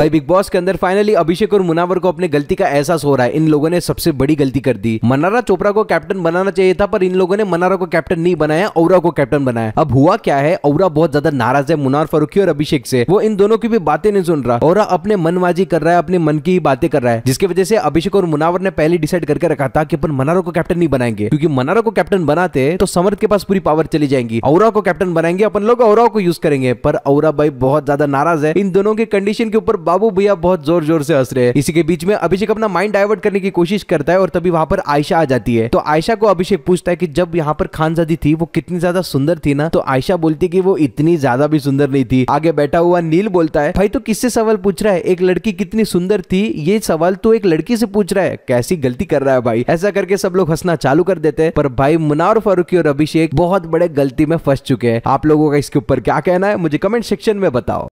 भाई big boss के अंदर फाइनली अभिषेक और मुनावर को अपने गलती का एहसास हो रहा है इन लोगों ने सबसे बड़ी गलती कर दी मनारा चोपड़ा को कैप्टन बनाना चाहिए था पर इन लोगों ने मनारा को कैप्टन नहीं बनाया औरा को कैप्टन बनाया अब हुआ क्या है औरा बहुत ज्यादा नाराज है मुनार फरूखी और अभिषेक से वो इन दोनों की भी बातें नहीं सुन रहा औरा अपने मनबाजी कर रहा है अपने मन की बातें कर रहा है जिसकी वजह से अभिषेक और मुनावर ने पहले डिसाइड करके रखा था कि अपन मनारो को कैप्टन नहीं बनाएंगे क्योंकि मनारो को कैप्टन बनाते तो समर्थ के पास पूरी पावर चली जाएंगी औरा को कैप्टन बनाएंगे अपन लोग औरा को यूज करेंगे पर औरा भाई बहुत ज्यादा नाराज है इन दोनों के कंडीशन के ऊपर बाबू भैया बहुत जोर जोर से हंस रहे हैं इसी के बीच में अभिषेक अपना माइंड डाइवर्ट करने की कोशिश करता है और तभी वहां पर आयशा आ जाती है तो आयशा को अभिषेक पूछता है कि जब यहाँ पर खानजादी थी वो कितनी ज्यादा सुंदर थी ना तो आयशा बोलती कि वो इतनी ज्यादा भी सुंदर नहीं थी आगे बैठा हुआ नील बोलता है भाई तो किससे सवाल पूछ रहा है एक लड़की कितनी सुंदर थी ये सवाल तो एक लड़की से पूछ रहा है कैसी गलती कर रहा है भाई ऐसा करके सब लोग हंसना चालू कर देते हैं पर भाई मुनार फारूकी और अभिषेक बहुत बड़े गलती में फंस चुके हैं आप लोगों का इसके ऊपर क्या कहना है मुझे कमेंट सेक्शन में बताओ